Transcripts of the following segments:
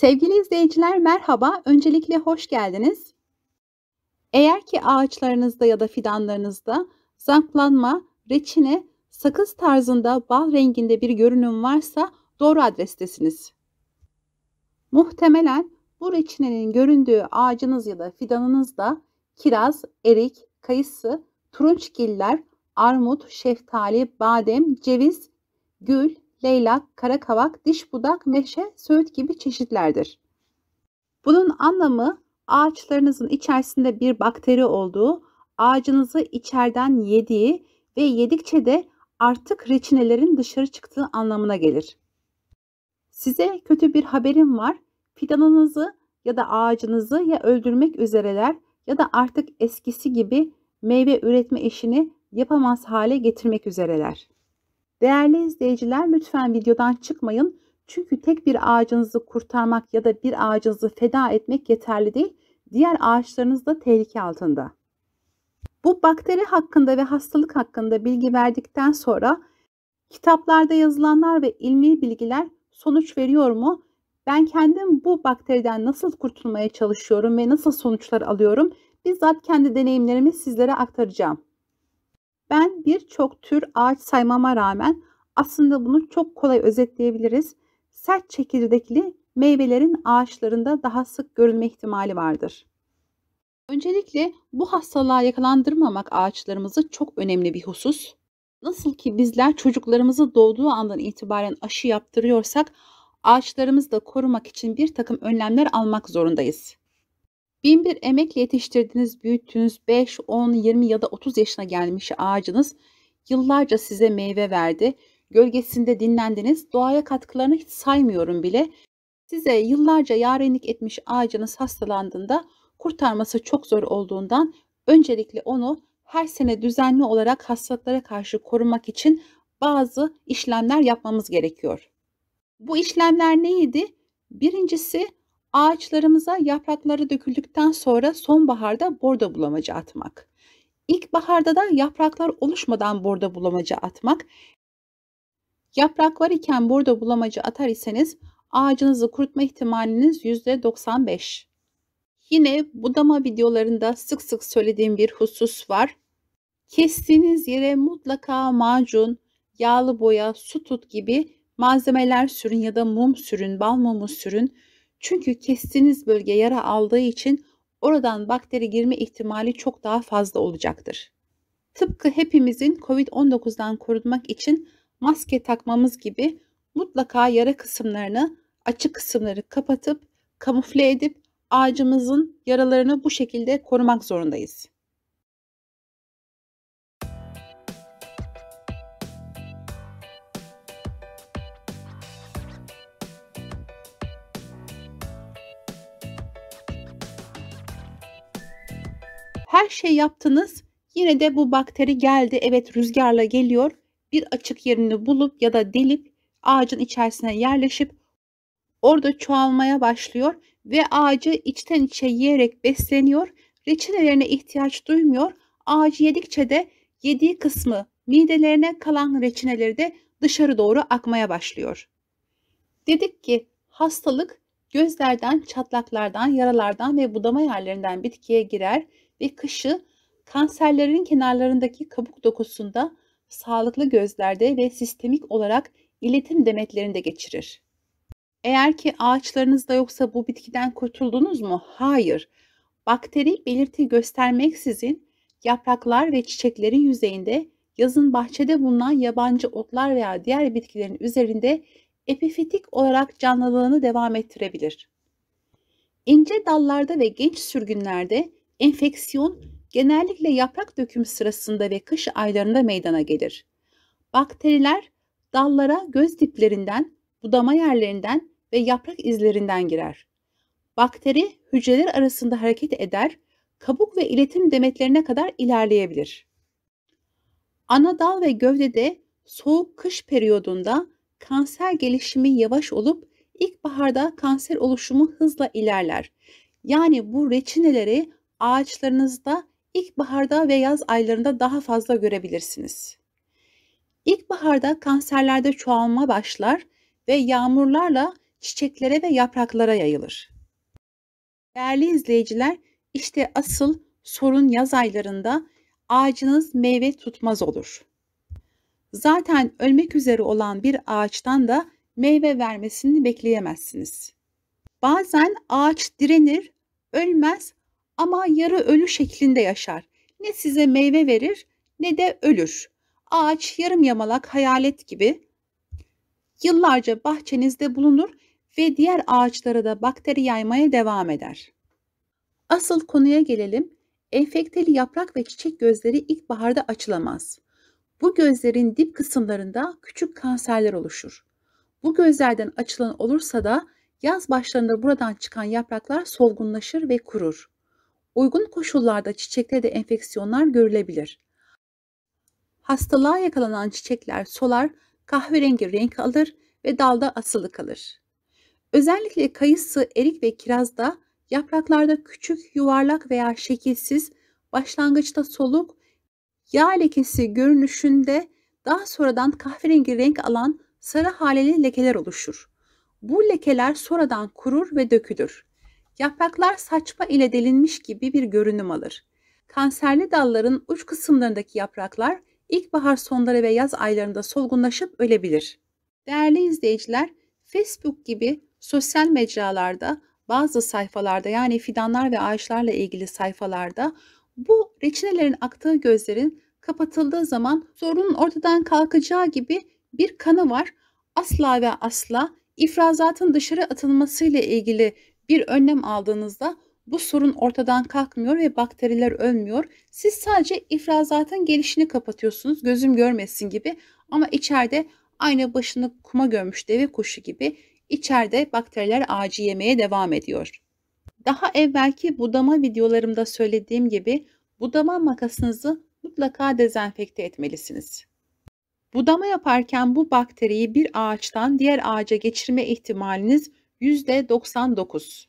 Sevgili izleyiciler merhaba. Öncelikle hoş geldiniz. Eğer ki ağaçlarınızda ya da fidanlarınızda zamplanma, reçine, sakız tarzında bal renginde bir görünüm varsa doğru adrestesiniz. Muhtemelen bu reçinenin göründüğü ağacınız ya da fidanınızda kiraz, erik, kayısı, turunçgiller, armut, şeftali, badem, ceviz, gül, leylak, karakavak, diş budak, meşe, söğüt gibi çeşitlerdir. Bunun anlamı ağaçlarınızın içerisinde bir bakteri olduğu, ağacınızı içeriden yediği ve yedikçe de artık reçinelerin dışarı çıktığı anlamına gelir. Size kötü bir haberim var. Fidanınızı ya da ağacınızı ya öldürmek üzereler ya da artık eskisi gibi meyve üretme işini yapamaz hale getirmek üzereler. Değerli izleyiciler lütfen videodan çıkmayın. Çünkü tek bir ağacınızı kurtarmak ya da bir ağacınızı feda etmek yeterli değil. Diğer ağaçlarınız da tehlike altında. Bu bakteri hakkında ve hastalık hakkında bilgi verdikten sonra kitaplarda yazılanlar ve ilmi bilgiler sonuç veriyor mu? Ben kendim bu bakteriden nasıl kurtulmaya çalışıyorum ve nasıl sonuçlar alıyorum? Bizzat kendi deneyimlerimi sizlere aktaracağım. Ben birçok tür ağaç saymama rağmen aslında bunu çok kolay özetleyebiliriz. Sert çekirdekli meyvelerin ağaçlarında daha sık görülme ihtimali vardır. Öncelikle bu hastalığa yakalandırmamak ağaçlarımızı çok önemli bir husus. Nasıl ki bizler çocuklarımızı doğduğu andan itibaren aşı yaptırıyorsak ağaçlarımızı da korumak için bir takım önlemler almak zorundayız. Bin bir emekle yetiştirdiğiniz, büyüttüğünüz 5, 10, 20 ya da 30 yaşına gelmiş ağacınız yıllarca size meyve verdi. Gölgesinde dinlendiniz. Doğaya katkılarını hiç saymıyorum bile. Size yıllarca yarenlik etmiş ağacınız hastalandığında kurtarması çok zor olduğundan öncelikle onu her sene düzenli olarak hastalıklara karşı korumak için bazı işlemler yapmamız gerekiyor. Bu işlemler neydi? Birincisi Ağaçlarımıza yaprakları döküldükten sonra sonbaharda bordo bulamacı atmak. İlkbaharda da yapraklar oluşmadan bordo bulamacı atmak. Yaprak var iken bordo bulamacı atar iseniz ağacınızı kurutma ihtimaliniz %95. Yine budama videolarında sık sık söylediğim bir husus var. Kestiğiniz yere mutlaka macun, yağlı boya, su tut gibi malzemeler sürün ya da mum sürün, bal mumu sürün. Çünkü kestiğiniz bölge yara aldığı için oradan bakteri girme ihtimali çok daha fazla olacaktır. Tıpkı hepimizin COVID-19'dan korunmak için maske takmamız gibi mutlaka yara kısımlarını, açık kısımları kapatıp, kamufle edip ağacımızın yaralarını bu şekilde korumak zorundayız. Her şey yaptınız. Yine de bu bakteri geldi. Evet rüzgarla geliyor. Bir açık yerini bulup ya da delip ağacın içerisine yerleşip orada çoğalmaya başlıyor ve ağacı içten içe yiyerek besleniyor. Reçinelerine ihtiyaç duymuyor. Ağacı yedikçe de yediği kısmı midelerine kalan reçineleri de dışarı doğru akmaya başlıyor. Dedik ki hastalık gözlerden, çatlaklardan, yaralardan ve budama yerlerinden bitkiye girer ve kışı kanserlerin kenarlarındaki kabuk dokusunda sağlıklı gözlerde ve sistemik olarak iletim demetlerinde geçirir. Eğer ki ağaçlarınızda yoksa bu bitkiden kurtuldunuz mu? Hayır. Bakteri belirti göstermeksizin yapraklar ve çiçeklerin yüzeyinde yazın bahçede bulunan yabancı otlar veya diğer bitkilerin üzerinde epifitik olarak canlılığını devam ettirebilir. İnce dallarda ve genç sürgünlerde Enfeksiyon genellikle yaprak döküm sırasında ve kış aylarında meydana gelir. Bakteriler dallara göz diplerinden, budama yerlerinden ve yaprak izlerinden girer. Bakteri hücreler arasında hareket eder, kabuk ve iletim demetlerine kadar ilerleyebilir. Ana dal ve gövdede soğuk kış periyodunda kanser gelişimi yavaş olup ilkbaharda kanser oluşumu hızla ilerler. Yani bu reçineleri ağaçlarınızda ilkbaharda ve yaz aylarında daha fazla görebilirsiniz. İlkbaharda kanserlerde çoğalma başlar ve yağmurlarla çiçeklere ve yapraklara yayılır. Değerli izleyiciler, işte asıl sorun yaz aylarında ağacınız meyve tutmaz olur. Zaten ölmek üzere olan bir ağaçtan da meyve vermesini bekleyemezsiniz. Bazen ağaç direnir, ölmez ama yarı ölü şeklinde yaşar. Ne size meyve verir ne de ölür. Ağaç yarım yamalak hayalet gibi yıllarca bahçenizde bulunur ve diğer ağaçlara da bakteri yaymaya devam eder. Asıl konuya gelelim. Enfekteli yaprak ve çiçek gözleri ilkbaharda açılamaz. Bu gözlerin dip kısımlarında küçük kanserler oluşur. Bu gözlerden açılan olursa da yaz başlarında buradan çıkan yapraklar solgunlaşır ve kurur. Uygun koşullarda çiçekte de enfeksiyonlar görülebilir. Hastalığa yakalanan çiçekler solar, kahverengi renk alır ve dalda asılı kalır. Özellikle kayısı, erik ve kirazda yapraklarda küçük, yuvarlak veya şekilsiz, başlangıçta soluk, yağ lekesi görünüşünde daha sonradan kahverengi renk alan sarı haleli lekeler oluşur. Bu lekeler sonradan kurur ve dökülür. Yapraklar saçma ile delinmiş gibi bir görünüm alır. Kanserli dalların uç kısımlarındaki yapraklar ilkbahar sonları ve yaz aylarında solgunlaşıp ölebilir. Değerli izleyiciler, Facebook gibi sosyal mecralarda bazı sayfalarda yani fidanlar ve ağaçlarla ilgili sayfalarda bu reçinelerin aktığı gözlerin kapatıldığı zaman sorunun ortadan kalkacağı gibi bir kanı var. Asla ve asla ifrazatın dışarı atılmasıyla ilgili bir önlem aldığınızda bu sorun ortadan kalkmıyor ve bakteriler ölmüyor. Siz sadece ifrazatın gelişini kapatıyorsunuz gözüm görmesin gibi ama içeride aynı başını kuma görmüş deve kuşu gibi içeride bakteriler ağacı yemeye devam ediyor. Daha evvelki budama videolarımda söylediğim gibi budama makasınızı mutlaka dezenfekte etmelisiniz. Budama yaparken bu bakteriyi bir ağaçtan diğer ağaca geçirme ihtimaliniz %99.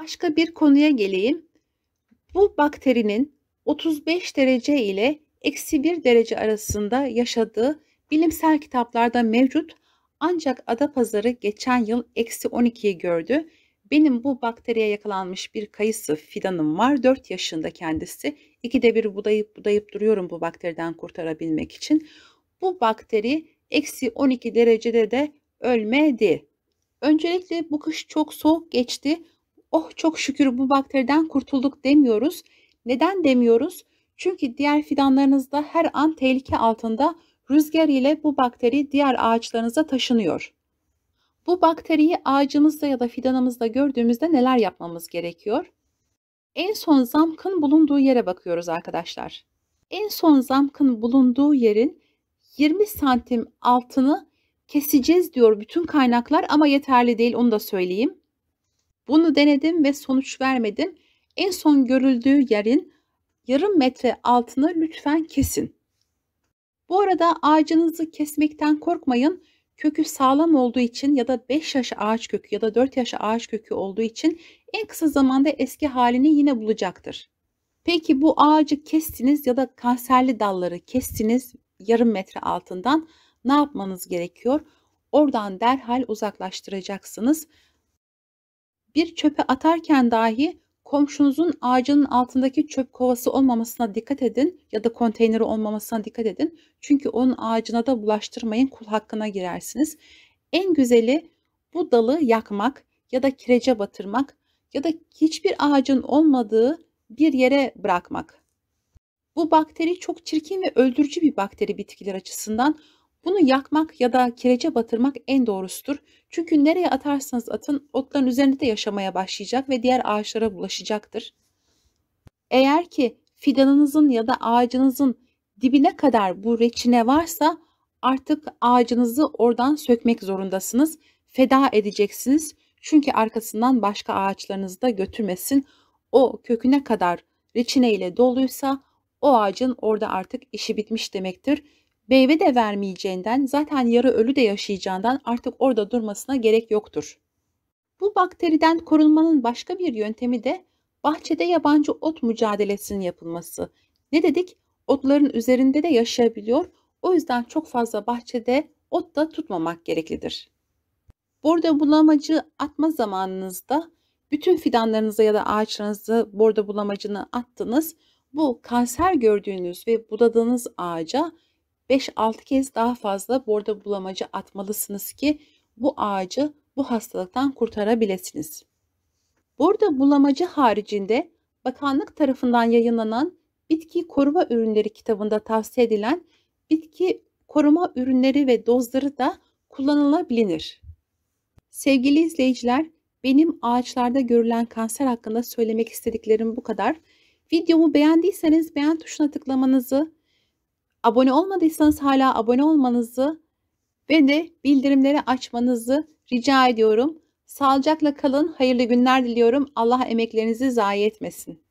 Başka bir konuya geleyim. Bu bakterinin 35 derece ile eksi 1 derece arasında yaşadığı bilimsel kitaplarda mevcut ancak Adapazarı geçen yıl eksi 12'yi gördü. Benim bu bakteriye yakalanmış bir kayısı fidanım var. 4 yaşında kendisi. İkide bir budayıp budayıp duruyorum bu bakteriden kurtarabilmek için. Bu bakteri eksi 12 derecede de ölmedi. Öncelikle bu kış çok soğuk geçti. Oh çok şükür bu bakteriden kurtulduk demiyoruz. Neden demiyoruz? Çünkü diğer fidanlarınızda her an tehlike altında rüzgar ile bu bakteri diğer ağaçlarınıza taşınıyor. Bu bakteriyi ağacımızda ya da fidanımızda gördüğümüzde neler yapmamız gerekiyor? En son zamkın bulunduğu yere bakıyoruz arkadaşlar. En son zamkın bulunduğu yerin 20 santim altını keseceğiz diyor bütün kaynaklar ama yeterli değil onu da söyleyeyim. Bunu denedim ve sonuç vermedim. En son görüldüğü yerin yarım metre altını lütfen kesin. Bu arada ağacınızı kesmekten korkmayın. Kökü sağlam olduğu için ya da 5 yaş ağaç kökü ya da 4 yaş ağaç kökü olduğu için en kısa zamanda eski halini yine bulacaktır. Peki bu ağacı kestiniz ya da kanserli dalları kestiniz yarım metre altından ne yapmanız gerekiyor? Oradan derhal uzaklaştıracaksınız. Bir çöpe atarken dahi komşunuzun ağacının altındaki çöp kovası olmamasına dikkat edin ya da konteyneri olmamasına dikkat edin. Çünkü onun ağacına da bulaştırmayın kul hakkına girersiniz. En güzeli bu dalı yakmak ya da kirece batırmak ya da hiçbir ağacın olmadığı bir yere bırakmak. Bu bakteri çok çirkin ve öldürücü bir bakteri bitkiler açısından. Bunu yakmak ya da kirece batırmak en doğrusudur. Çünkü nereye atarsanız atın otların üzerinde de yaşamaya başlayacak ve diğer ağaçlara bulaşacaktır. Eğer ki fidanınızın ya da ağacınızın dibine kadar bu reçine varsa artık ağacınızı oradan sökmek zorundasınız. Feda edeceksiniz. Çünkü arkasından başka ağaçlarınızı da götürmesin. O köküne kadar reçine ile doluysa o ağacın orada artık işi bitmiş demektir meyve de vermeyeceğinden zaten yarı ölü de yaşayacağından artık orada durmasına gerek yoktur. Bu bakteriden korunmanın başka bir yöntemi de bahçede yabancı ot mücadelesinin yapılması. Ne dedik? Otların üzerinde de yaşayabiliyor. O yüzden çok fazla bahçede ot da tutmamak gereklidir. Borda bulamacı atma zamanınızda bütün fidanlarınızı ya da ağaçlarınızı borda bulamacını attınız. Bu kanser gördüğünüz ve budadığınız ağaca 5-6 kez daha fazla bordo bulamacı atmalısınız ki bu ağacı bu hastalıktan kurtarabilirsiniz. Bordo bulamacı haricinde bakanlık tarafından yayınlanan bitki koruma ürünleri kitabında tavsiye edilen bitki koruma ürünleri ve dozları da kullanılabilir. Sevgili izleyiciler, benim ağaçlarda görülen kanser hakkında söylemek istediklerim bu kadar. Videomu beğendiyseniz beğen tuşuna tıklamanızı, Abone olmadıysanız hala abone olmanızı ve de bildirimleri açmanızı rica ediyorum. Sağlıcakla kalın, hayırlı günler diliyorum. Allah emeklerinizi zayi etmesin.